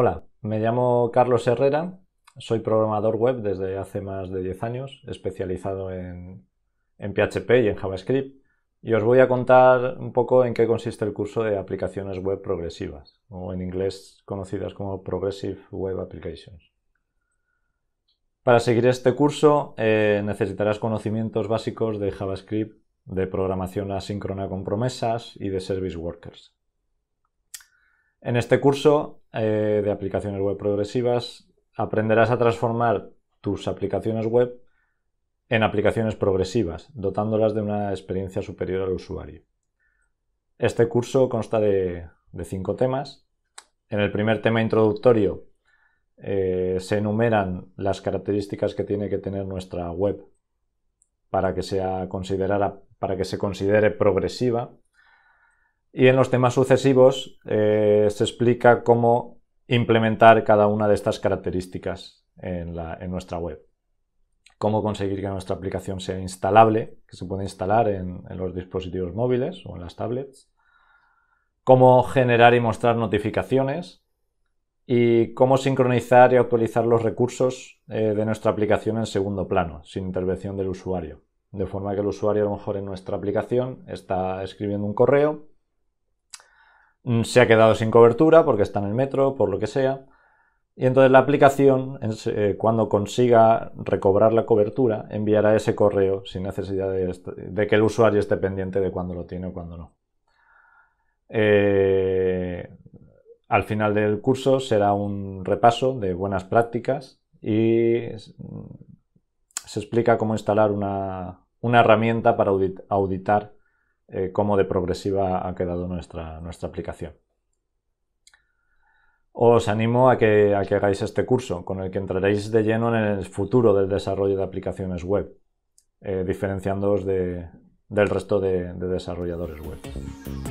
Hola, me llamo Carlos Herrera, soy programador web desde hace más de 10 años, especializado en, PHP y en JavaScript, y os voy a contar un poco en qué consiste el curso de aplicaciones web progresivas, o en inglés conocidas como Progressive Web Applications. Para seguir este curso eh, necesitarás conocimientos básicos de JavaScript, de programación asíncrona con promesas y de Service Workers. En este curso eh, de aplicaciones web progresivas aprenderás a transformar tus aplicaciones web en aplicaciones progresivas, dotándolas de una experiencia superior al usuario. Este curso consta de, cinco temas. En el primer tema introductorio eh, se enumeran las características que tiene que tener nuestra web para que, sea considerada, para que se considere progresiva y en los temas sucesivos eh, se explica cómo implementar cada una de estas características en, nuestra web. Cómo conseguir que nuestra aplicación sea instalable, que se pueda instalar en, los dispositivos móviles o en las tablets. Cómo generar y mostrar notificaciones, y cómo sincronizar y actualizar los recursos eh, de nuestra aplicación en segundo plano, sin intervención del usuario. De forma que el usuario a lo mejor en nuestra aplicación está escribiendo un correo Mm, se ha quedado sin cobertura porque está en el metro, por lo que sea. Y entonces la aplicación, eh, cuando consiga recobrar la cobertura, enviará ese correo sin necesidad de, que el usuario esté pendiente de cuándo lo tiene o cuándo no. Eh, al final del curso será un repaso de buenas prácticas y se explica cómo instalar una, herramienta para auditar eh, cómo de progresiva ha quedado nuestra, aplicación. Os animo a que, hagáis este curso, con el que entraréis de lleno en el futuro del desarrollo de aplicaciones web, eh, diferenciándoos del resto de desarrolladores web.